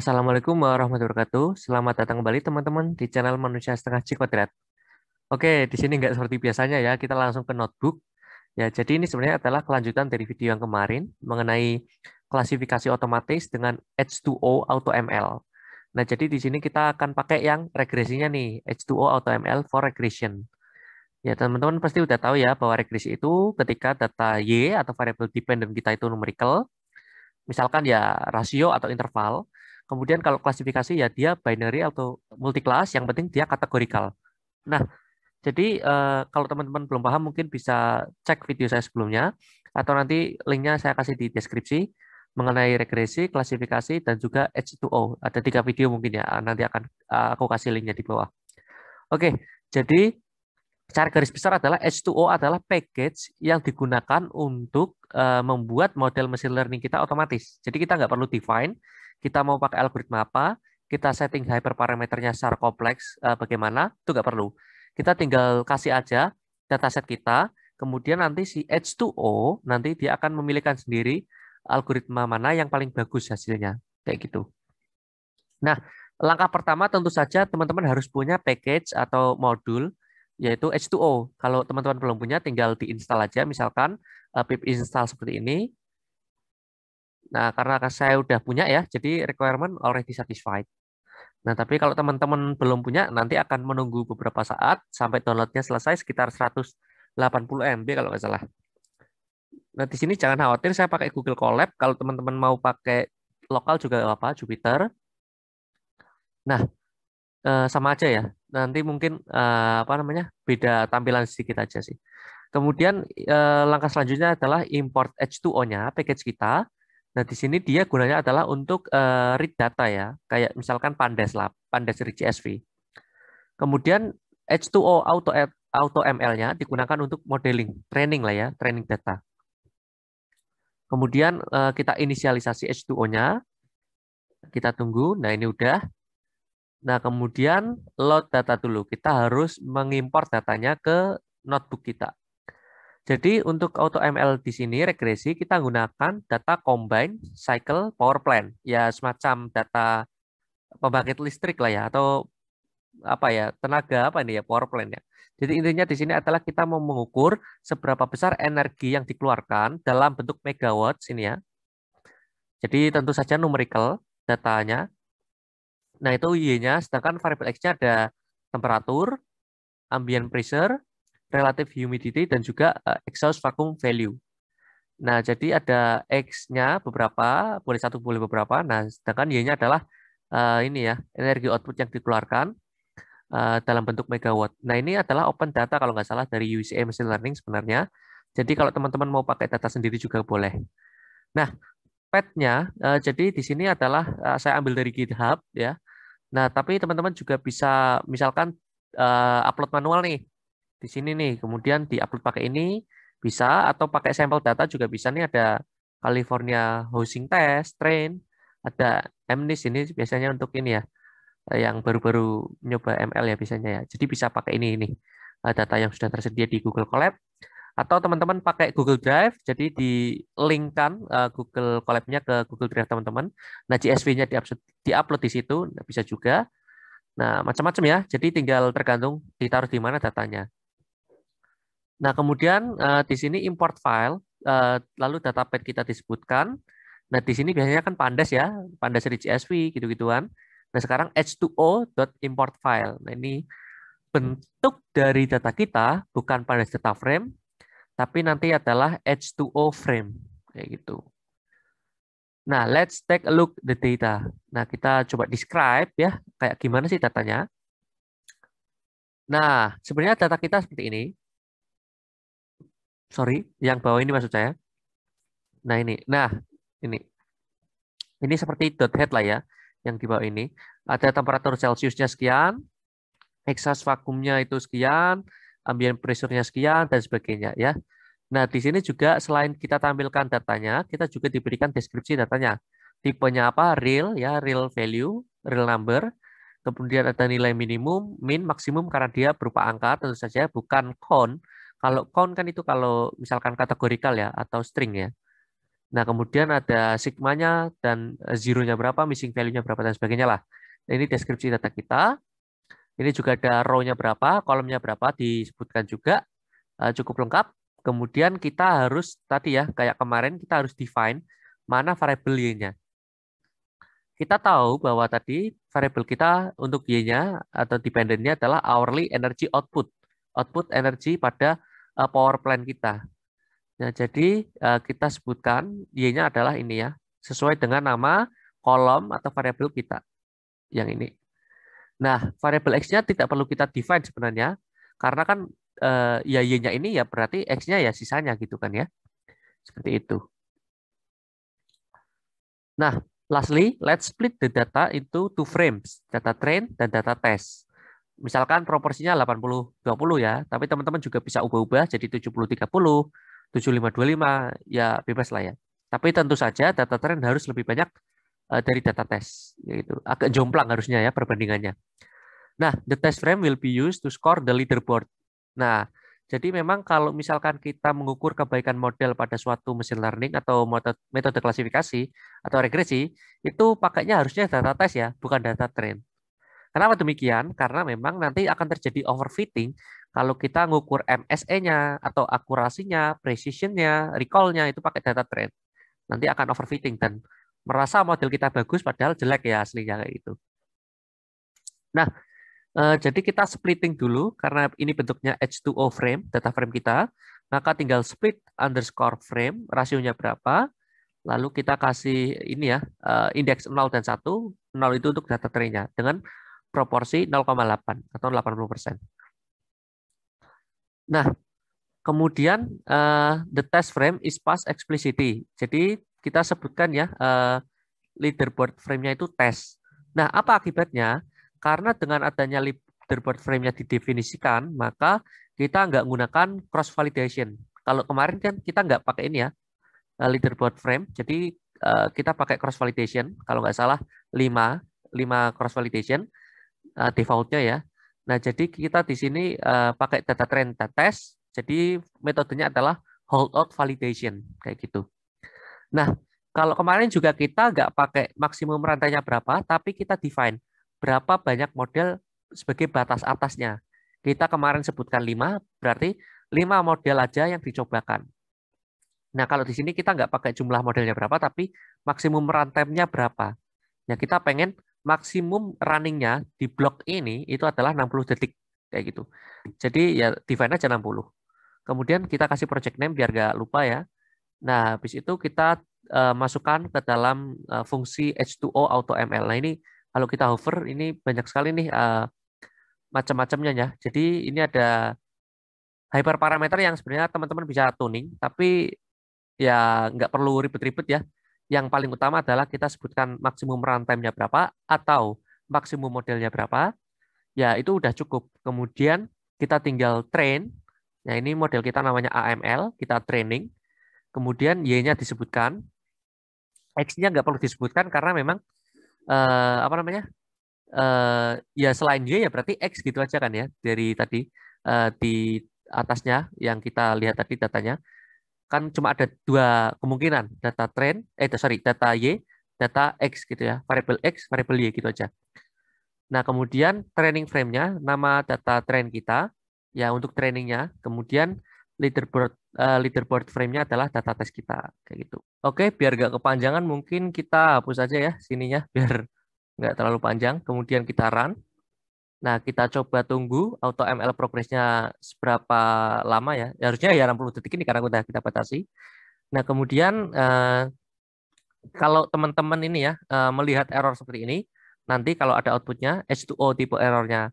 Assalamualaikum warahmatullahi wabarakatuh. Selamat datang kembali teman-teman di channel Manusia Setengah Cikotret. Oke, di sini nggak seperti biasanya ya, kita langsung ke notebook. Ya, jadi ini sebenarnya adalah kelanjutan dari video yang kemarin mengenai klasifikasi otomatis dengan H2O AutoML. Nah, jadi di sini kita akan pakai yang regresinya nih, H2O AutoML for regression. Ya, teman-teman pasti udah tahu ya bahwa regresi itu ketika data Y atau variable dependent kita itu numerical, misalkan ya rasio atau interval, Kemudian kalau klasifikasi ya dia binary atau multi multiclass, yang penting dia kategorikal. Nah, jadi eh, kalau teman-teman belum paham mungkin bisa cek video saya sebelumnya atau nanti linknya saya kasih di deskripsi mengenai regresi, klasifikasi, dan juga H2O. Ada tiga video mungkin ya, eh, nanti akan eh, aku kasih linknya di bawah. Oke, jadi cara garis besar adalah H2O adalah package yang digunakan untuk membuat model machine learning kita otomatis. Jadi kita nggak perlu define, kita mau pakai algoritma apa, kita setting hyperparameternya secara kompleks uh, bagaimana, itu nggak perlu. Kita tinggal kasih aja dataset kita, kemudian nanti si H2O nanti dia akan memilihkan sendiri algoritma mana yang paling bagus hasilnya. Kayak gitu. Nah, langkah pertama tentu saja teman-teman harus punya package atau modul yaitu H2O. Kalau teman-teman belum punya, tinggal diinstal aja. Misalkan eh, pip install seperti ini, Nah, karena saya sudah punya ya, jadi requirement already satisfied. Nah, tapi kalau teman-teman belum punya, nanti akan menunggu beberapa saat sampai downloadnya selesai sekitar 180 MB kalau nggak salah. Nah, di sini jangan khawatir, saya pakai Google Colab. Kalau teman-teman mau pakai lokal juga apa, Jupiter. Nah, eh, sama aja ya. Nanti mungkin eh, apa namanya beda tampilan sedikit aja sih. Kemudian eh, langkah selanjutnya adalah import H2O-nya, package kita Nah, di sini dia gunanya adalah untuk uh, read data ya, kayak misalkan Pandas Lab, Pandas Read CSV. Kemudian H2O auto auto ML-nya digunakan untuk modeling, training lah ya, training data. Kemudian uh, kita inisialisasi H2O-nya. Kita tunggu. Nah, ini udah. Nah, kemudian load data dulu. Kita harus mengimpor datanya ke notebook kita. Jadi untuk auto ML di sini regresi kita gunakan data combine cycle power plant ya semacam data pembangkit listrik lah ya atau apa ya tenaga apa ini ya power plant ya. Jadi intinya di sini adalah kita mau mengukur seberapa besar energi yang dikeluarkan dalam bentuk megawatt sini ya. Jadi tentu saja numerical datanya. Nah itu Y-nya sedangkan variable X-nya ada temperatur, ambient pressure, relatif humidity dan juga uh, exhaust vacuum value. Nah, jadi ada X-nya beberapa, boleh satu, boleh beberapa. Nah, sedangkan Y-nya adalah uh, ini ya, energi output yang dikeluarkan uh, dalam bentuk megawatt. Nah, ini adalah open data kalau nggak salah dari UCM Machine Learning sebenarnya. Jadi kalau teman-teman mau pakai data sendiri juga boleh. Nah, pet-nya, uh, jadi di sini adalah uh, saya ambil dari GitHub ya. Nah, tapi teman-teman juga bisa misalkan uh, upload manual nih di sini nih kemudian diupload pakai ini bisa atau pakai sampel data juga bisa nih ada California Housing Test, Train, ada MNIST ini biasanya untuk ini ya eh, yang baru-baru nyoba ML ya biasanya ya. Jadi bisa pakai ini ini eh, data yang sudah tersedia di Google Colab atau teman-teman pakai Google Drive jadi di linkkan eh, Google Colab-nya ke Google Drive teman-teman. Nah, CSV-nya diupload upload di situ nah, bisa juga. Nah, macam-macam ya. Jadi tinggal tergantung ditaruh di mana datanya. Nah, kemudian uh, di sini import file, uh, lalu data pad kita disebutkan. Nah, di sini biasanya kan pandas ya, pandas dari CSV gitu-gituan. Nah, sekarang h2o.import file. Nah, ini bentuk dari data kita bukan pandas data frame, tapi nanti adalah h2o frame, kayak gitu. Nah, let's take a look the data. Nah, kita coba describe ya, kayak gimana sih datanya. Nah, sebenarnya data kita seperti ini sorry, yang bawah ini maksud saya. Nah ini, nah ini, ini seperti dot head lah ya, yang di bawah ini. Ada temperatur Celsiusnya sekian, eksas vakumnya itu sekian, ambient pressure-nya sekian, dan sebagainya ya. Nah di sini juga selain kita tampilkan datanya, kita juga diberikan deskripsi datanya. Tipenya apa? Real ya, real value, real number. Kemudian ada nilai minimum, min, maksimum karena dia berupa angka tentu saja bukan count kalau count kan itu kalau misalkan kategorikal ya atau string ya. Nah, kemudian ada sigmanya dan zeronya berapa, missing value-nya berapa, dan sebagainya lah. Nah, ini deskripsi data kita. Ini juga ada row-nya berapa, kolomnya berapa, disebutkan juga. Eh, cukup lengkap. Kemudian kita harus, tadi ya, kayak kemarin kita harus define mana variabelnya. Kita tahu bahwa tadi variabel kita untuk Y-nya atau dependennya adalah hourly energy output. Output energi pada Eh, power plan kita. Nah, jadi eh, kita sebutkan Y-nya adalah ini ya, sesuai dengan nama kolom atau variabel kita yang ini. Nah, variabel x-nya tidak perlu kita define sebenarnya, karena kan eh, ya y-nya ini ya berarti x-nya ya sisanya gitu kan ya. Seperti itu. Nah, lastly, let's split the data into two frames, data train dan data test misalkan proporsinya 80 20 ya, tapi teman-teman juga bisa ubah-ubah jadi 70 30, 75 25 ya bebas lah ya. Tapi tentu saja data tren harus lebih banyak eh, dari data tes yaitu Agak jomplang harusnya ya perbandingannya. Nah, the test frame will be used to score the leaderboard. Nah, jadi memang kalau misalkan kita mengukur kebaikan model pada suatu mesin learning atau metode klasifikasi atau regresi, itu pakainya harusnya data test ya, bukan data trend. Kenapa demikian? Karena memang nanti akan terjadi overfitting kalau kita ngukur MSE-nya atau akurasinya, precision-nya, recall-nya itu pakai data trend. Nanti akan overfitting dan merasa model kita bagus padahal jelek ya aslinya kayak itu. Nah, eh, jadi kita splitting dulu karena ini bentuknya H2O frame, data frame kita. Maka tinggal split underscore frame, rasionya berapa. Lalu kita kasih ini ya, eh, indeks 0 dan 1. 0 itu untuk data trainnya. Dengan proporsi 0,8 atau 80%. Nah, kemudian uh, the test frame is past explicitly. Jadi kita sebutkan ya uh, leaderboard frame-nya itu test. Nah, apa akibatnya? Karena dengan adanya leaderboard frame-nya didefinisikan, maka kita nggak menggunakan cross validation. Kalau kemarin kan kita nggak pakai ini ya, eh, leaderboard frame. Jadi kita pakai cross validation, kalau nggak salah 5, lima cross validation uh, defaultnya ya. Nah, jadi kita di sini uh, pakai data trend test. Jadi metodenya adalah holdout validation kayak gitu. Nah, kalau kemarin juga kita nggak pakai maksimum rantainya berapa, tapi kita define berapa banyak model sebagai batas atasnya. Kita kemarin sebutkan 5, berarti 5 model aja yang dicobakan. Nah, kalau di sini kita nggak pakai jumlah modelnya berapa, tapi maksimum rantainya berapa. Nah, kita pengen maksimum runningnya di blok ini itu adalah 60 detik kayak gitu. Jadi ya define aja 60. Kemudian kita kasih project name biar nggak lupa ya. Nah, habis itu kita uh, masukkan ke dalam uh, fungsi H2O auto ML. Nah, ini kalau kita hover ini banyak sekali nih uh, macam-macamnya ya. Jadi ini ada hyperparameter yang sebenarnya teman-teman bisa tuning, tapi ya nggak perlu ribet-ribet ya yang paling utama adalah kita sebutkan maksimum runtime-nya berapa atau maksimum modelnya berapa. Ya, itu udah cukup. Kemudian kita tinggal train. Ya, ini model kita namanya AML, kita training. Kemudian Y-nya disebutkan. X-nya nggak perlu disebutkan karena memang eh, apa namanya? Eh, ya selain Y ya berarti X gitu aja kan ya dari tadi eh, di atasnya yang kita lihat tadi datanya kan cuma ada dua kemungkinan data trend eh sorry data y data x gitu ya variable x variable y gitu aja nah kemudian training frame-nya nama data trend kita ya untuk trainingnya kemudian leaderboard uh, leaderboard frame-nya adalah data test kita kayak gitu oke biar gak kepanjangan mungkin kita hapus aja ya sininya biar nggak terlalu panjang kemudian kita run Nah, kita coba tunggu auto ML progresnya seberapa lama ya. ya. Harusnya ya 60 detik ini karena sudah kita batasi. Nah, kemudian eh, kalau teman-teman ini ya eh, melihat error seperti ini, nanti kalau ada outputnya H2O tipe errornya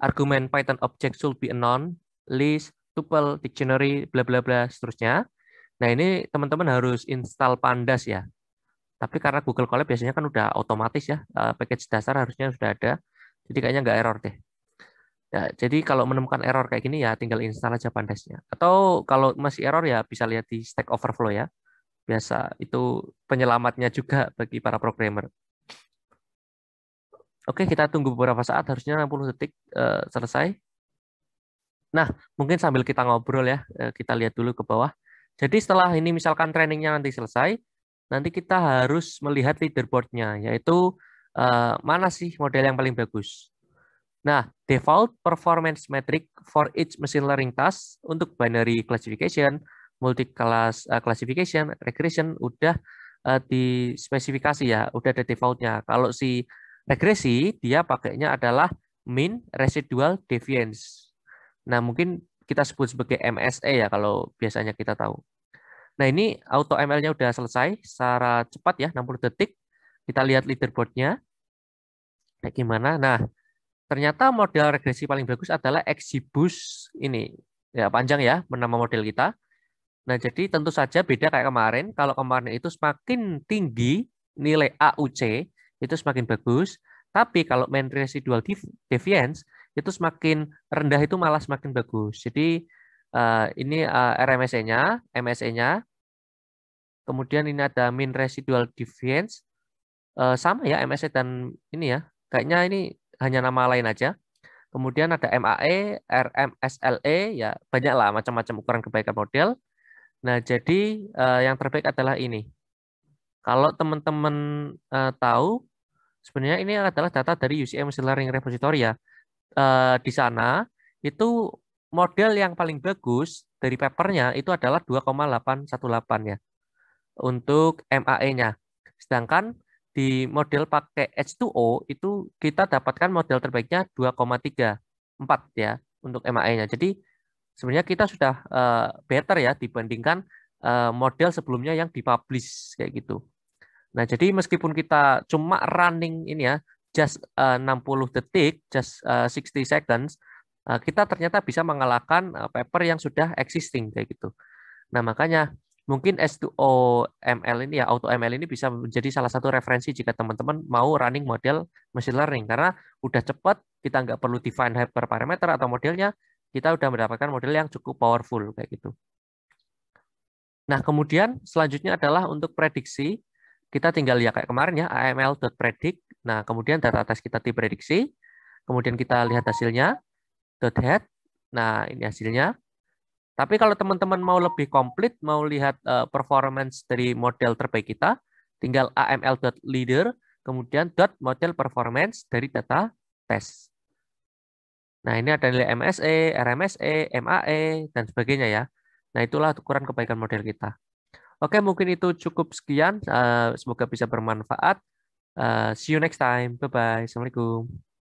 argumen Python object should be a non list tuple dictionary bla bla bla seterusnya. Nah, ini teman-teman harus install pandas ya. Tapi karena Google Colab biasanya kan udah otomatis ya, eh, package dasar harusnya sudah ada jadi kayaknya nggak error deh. Ya, jadi kalau menemukan error kayak gini ya tinggal install aja Pandasnya. Atau kalau masih error ya bisa lihat di Stack Overflow ya. Biasa itu penyelamatnya juga bagi para programmer. Oke, kita tunggu beberapa saat, harusnya 60 detik eh, selesai. Nah, mungkin sambil kita ngobrol ya, eh, kita lihat dulu ke bawah. Jadi setelah ini misalkan trainingnya nanti selesai, nanti kita harus melihat leaderboardnya, yaitu Eh, mana sih model yang paling bagus. Nah, default performance metric for each machine learning task untuk binary classification, multi class uh, eh, classification, regression udah uh, dispesifikasi ya, udah ada defaultnya. Kalau si regresi dia pakainya adalah mean residual deviance. Nah, mungkin kita sebut sebagai MSE ya kalau biasanya kita tahu. Nah, ini auto ML-nya udah selesai secara cepat ya, 60 detik. Kita lihat leaderboardnya. Kayak gimana? Nah, ternyata model regresi paling bagus adalah Exibus ini. Ya, panjang ya nama model kita. Nah, jadi tentu saja beda kayak kemarin. Kalau kemarin itu semakin tinggi nilai AUC, itu semakin bagus. Tapi kalau main residual deviance, itu semakin rendah itu malah semakin bagus. Jadi uh, ini uh, eh, RMSE-nya, MSE-nya. Kemudian ini ada mean residual deviance uh, sama ya MSC e dan ini ya. Kayaknya ini hanya nama lain aja. Kemudian ada MAE, RMSLE, ya banyak lah macam-macam ukuran kebaikan model. Nah, jadi uh, yang terbaik adalah ini. Kalau teman-teman uh, tahu, sebenarnya ini adalah data dari UCM Machine Learning Repository ya. uh, di sana itu model yang paling bagus dari papernya itu adalah 2,818 ya untuk MAE-nya. Sedangkan di model pakai H2O itu kita dapatkan model terbaiknya 2,34 ya untuk MAE-nya. Jadi sebenarnya kita sudah uh, better ya dibandingkan uh, model sebelumnya yang dipublish kayak gitu. Nah, jadi meskipun kita cuma running ini ya just eh, uh, 60 detik, just uh, 60 seconds, uh, kita ternyata bisa mengalahkan uh, paper yang sudah existing kayak gitu. Nah, makanya mungkin S2O ML ini ya auto ML ini bisa menjadi salah satu referensi jika teman-teman mau running model machine learning karena udah cepat kita nggak perlu define hyperparameter atau modelnya kita udah mendapatkan model yang cukup powerful kayak gitu. Nah kemudian selanjutnya adalah untuk prediksi kita tinggal lihat kayak kemarin ya AML.predict. Nah kemudian data tes kita diprediksi, kemudian kita lihat hasilnya head. Nah ini hasilnya tapi kalau teman-teman mau lebih komplit, mau lihat uh, performance dari model terbaik kita, tinggal aml.leader, kemudian dot model performance dari data test. Nah, ini ada nilai MSE, RMSE, MAE, dan sebagainya ya. Nah, itulah ukuran kebaikan model kita. Oke, mungkin itu cukup sekian. Uh, semoga bisa bermanfaat. Uh, see you next time. Bye-bye. Assalamualaikum.